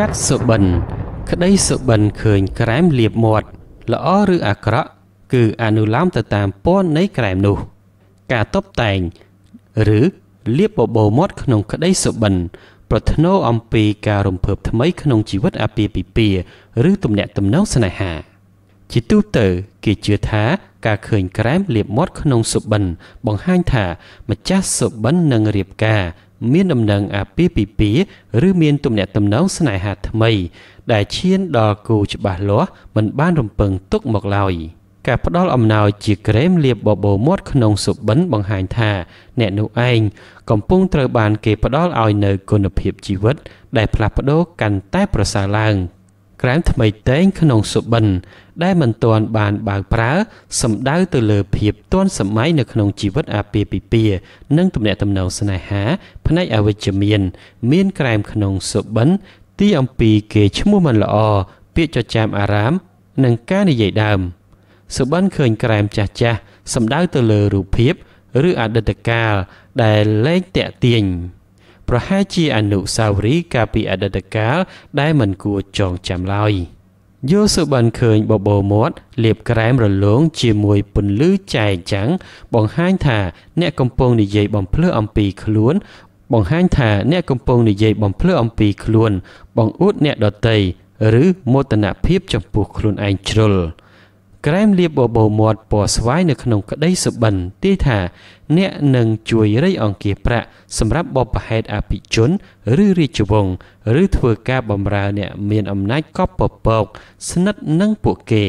កាត់សុបិនក្តីសុបិនឃើញក្រែមលាបមាត់ល្អឬអាក្រក់គឺអនុលោមទៅតាមពណ៌នៃក្រែមនោះ ការតុបតែង ឬលាបបបោមាត់ក្នុងក្តីសុបិនប្រធ្នូអំពីការរំភើបថ្មីក្នុងជីវិតអាពាហ៍ពិពាហ៍ឬទំនាក់ទំនងស្នេហា ជាទូទៅគេជឿថាការឃើញ ក្រែមលាបមាត់ក្នុងសុបិនបង្ហាញថាម្ចាស់សុបិននឹងរៀបការមានដំណឹងអាពាហ៍ពិពាហ៍ឬមានទំនាក់ទំនងស្នេហាថ្មី ដែលឈានដល់គូច្បាស់លាស់មិនបានរំពឹងទុកមកឡើយការផ្ដល់អំណោយជាក្រែមលាបបបោមាត់ក្នុងសុបិនបង្ហាញថាអ្នកនោះឯងកំពុងត្រូវបានគេផ្ដល់ឲ្យនៅគុណភាពជីវិតដែលផ្លាស់ប្ដូរកាន់តែប្រសើរឡើងក្រែមថ្មីតែងក្នុងសុបិនដែលមិនទាន់បានបើកប្រើសំដៅទៅលើភាពទាន់សម័យនៅក្នុងជីវិតអាពាហ៍ពិពាហ៍និងទំនាក់ទំនងស្នេហាផ្នែកអវិជ្ជមាន មានក្រែមក្នុងសុបិនទីអំពីគេឈ្មោះមិនល្អពាក្យចចាមអារាម និងការនិយាយដើមសុបិនឃើញក្រែមចាស់ចាស់សំដៅទៅលើរូបភាព ឬអតីតកាលដែលលែងតាក់ទាញប្រហែលជាអនុស្សាវរីយ៍កាលពីអតីតកាលដែលមិនគួរចងចាំឡើយយូស៊ុបបានឃើញបបោមាត់លាបក្រែមរលោងជាមួយពន្លឺចែកចាំងបង្ហាញថាអ្នកកំពុងនិយាយបំភ្លឺអំពីខ្លួន បង្ហាញថាអ្នកកំពុងនិយាយបំភ្លឺអំពីខ្លួនបង្អួតអ្នកដតីឬមោទនភាពចំពោះខ្លួនឯងជ្រុល។ក្រែមលាបបបោមាត់ពណ៌ស្វាយនៅក្នុងក្តីសុបិនទាយថាអ្នកនឹងជួយរៃអង្គាសប្រាក់សម្រាប់បបហេតុអភិជន ឬរាជវង្សឬធ្វើការបម្រើអ្នកមានអំណាចកប់ពពកស្និទ្ធនឹងពួកគេ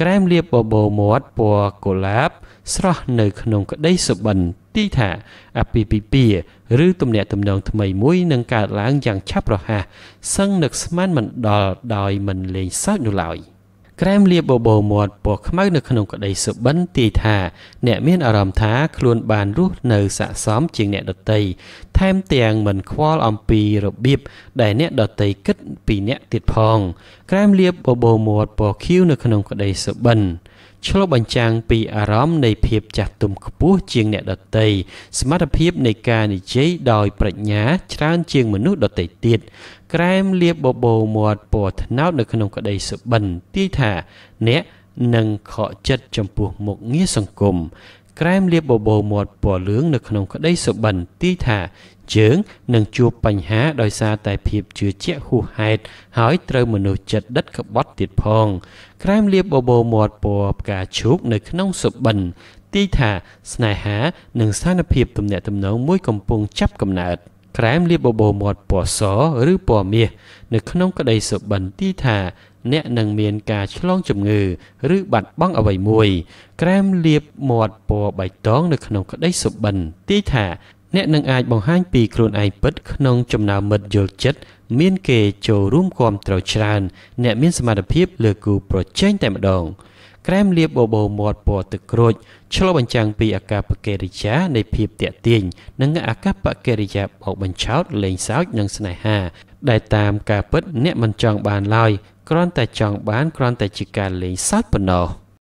ក្រែមលាបបបោមាត់ពណ៌កុលាបស្រស់នៅក្នុងក្តីសុបិនទីថាអពីពីពីឬទំនាក់ទំនងថ្មីមួយនឹងកើតឡើងយ៉ាងឆាប់រហ័សសឹងនឹកស្មានមិនដល់ដោយមិនលែងសើចនោះឡើយ។ក្រែមលាបបបោមាត់ពណ៌ខ្មៅនៅក្នុងក្តីសុបិនទាយថាអ្នកមានអារម្មណ៍ថាខ្លួនបានរស់នៅស័កសមជាងអ្នកដតីថែមទាំងមិនខ្វល់អំពីរបៀបដែលអ្នកដតីគិតពីអ្នកទៀតផងក្រែមលាបបបោមាត់ពណ៌ខៀវនៅក្នុងក្តីសុបិនឆ្លុះបញ្ចាំងពីអារម្មណ៍នៃភាពចាស់ទុំខ្ពស់ជាងអ្នកដទៃសមត្ថភាពនៃការនិយាយដោយប្រាជ្ញាច្រើនជាងមនុស្សដទៃទៀតក្រែមលៀបបបោមាត់ពណ៌ត្នោតនៅក្នុងក្តីសុបិនទាយថាអ្នកនឹងខកចិត្តចំពោះមុខងារសង្គមក្រែមលាបបបោមាត់ពណ៌លឿងនៅក្នុងក្តីសុបិនទីថាយើងនឹងជួបបញ្ហាដោយសារតែភាពជឿជាក់ហួសហេតុហើយត្រូវមនុស្សចិត្តដិតក្បត់ទៀតផង ក្រែមលាបបបោមាត់ពណ៌ផ្កាឈូកនៅក្នុងសុបិនទីថាស្នេហានិងស្ថានភាពទំនាក់ទំនងមួយកំពុងចាប់កំណើតក្រែមលាបបបោមាត់ពណ៌សឬពណ៌មាសនៅក្នុងក្តីសុបិនទីថាអ្នកនឹងមានការឆ្លងជំងឺ ឬបាត់បង់អ្វីមួយ ក្រែមលាបមាត់ពណ៌បៃតងនៅក្នុងក្តីសុបិនទីថាអ្នកនឹងអាចបង្ហាញពីខ្លួនឯងពិតក្នុងចំណោមមិត្តយល់ចិត្តមានគេចូលរួមគាំទ្រច្រើន អ្នកមានសមត្ថភាពលើគូប្រជែងតែម្ដង ក្រែមលាបបបោមាត់ពណ៌ទឹកក្រូចឆ្លុះបញ្ចាំងពីអាកប្បកិរិយានៃភាពតាក់ទាញនិងអាកប្បកិរិយាបោកបញ្ឆោតលេងសើចនិងស្នេហា ដែលតាមការពិតអ្នកមិនចង់បានឡើយគ្រាន់តែចង់បានគ្រាន់តែជាការលេងសើចប៉ុណ្ណោះ។